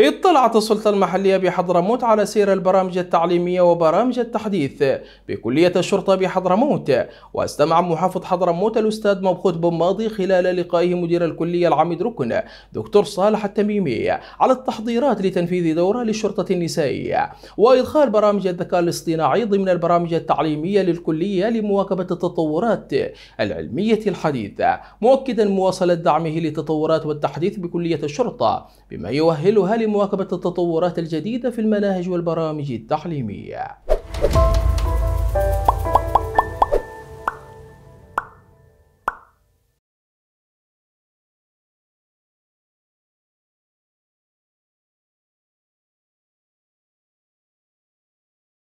اطلعت السلطة المحلية بحضرموت على سير البرامج التعليمية وبرامج التحديث بكلية الشرطة بحضرموت واستمع محافظ حضرموت الأستاذ مبخوت بن ماضي خلال لقائه مدير الكلية العميد ركن دكتور صالح التميمي على التحضيرات لتنفيذ دورة للشرطة النسائية وإدخال برامج الذكاء الاصطناعي ضمن البرامج التعليمية للكلية لمواكبة التطورات العلمية الحديثة مؤكدا مواصلة دعمه للتطورات والتحديث بكلية الشرطة بما يؤهلها لمواكبة التطورات الجديدة في المناهج والبرامج التعليمية